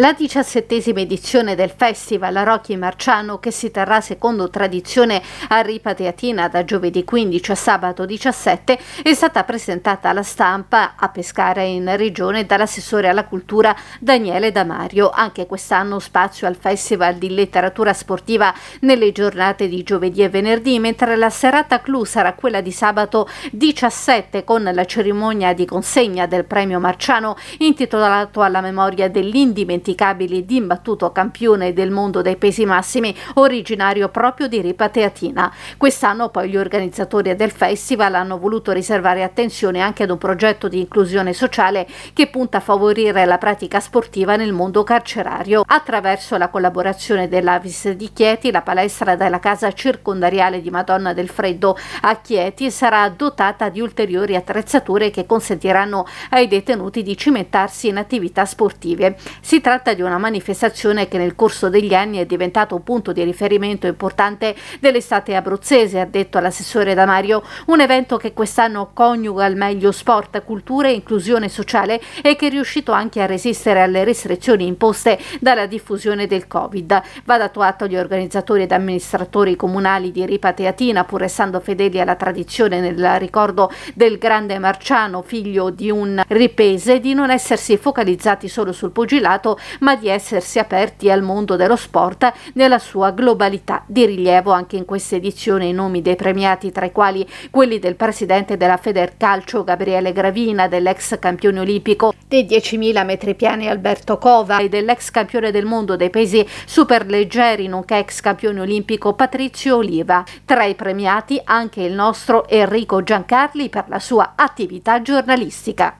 La diciassettesima edizione del Festival Rocky Marciano, che si terrà secondo tradizione a Ripateatina da giovedì 15 a sabato 17, è stata presentata alla stampa a Pescara in Regione dall'assessore alla cultura Daniele Damario. Anche quest'anno spazio al Festival di letteratura sportiva nelle giornate di giovedì e venerdì, mentre la serata clou sarà quella di sabato 17 con la cerimonia di consegna del premio Marciano intitolato alla memoria dell'indimenticabile indimenticabile ed imbattuto campione del mondo dei pesi massimi, originario proprio di Ripa Teatina. Quest'anno poi gli organizzatori del festival hanno voluto riservare attenzione anche ad un progetto di inclusione sociale che punta a favorire la pratica sportiva nel mondo carcerario attraverso la collaborazione dell'Avis di Chieti, la palestra della casa circondariale di Madonna del Freddo a Chieti sarà dotata di ulteriori attrezzature che consentiranno ai detenuti di cimentarsi in attività sportive. Si tratta tratta di una manifestazione che nel corso degli anni è diventata un punto di riferimento importante dell'estate abruzzese, ha detto l'assessore Damario, un evento che quest'anno coniuga al meglio sport, cultura e inclusione sociale e che è riuscito anche a resistere alle restrizioni imposte dalla diffusione del Covid. Va dato atto agli organizzatori ed amministratori comunali di Ripa Teatina, pur essendo fedeli alla tradizione nel ricordo del grande Marciano, figlio di un ripese, di non essersi focalizzati solo sul pugilato ma di essersi aperti al mondo dello sport nella sua globalità. Di rilievo anche in questa edizione i nomi dei premiati, tra i quali quelli del presidente della Federcalcio Gabriele Gravina, dell'ex campione olimpico dei 10.000 metri piani Alberto Cova e dell'ex campione del mondo dei pesi superleggeri, nonché ex campione olimpico Patrizio Oliva. Tra i premiati anche il nostro Enrico Giancarli per la sua attività giornalistica.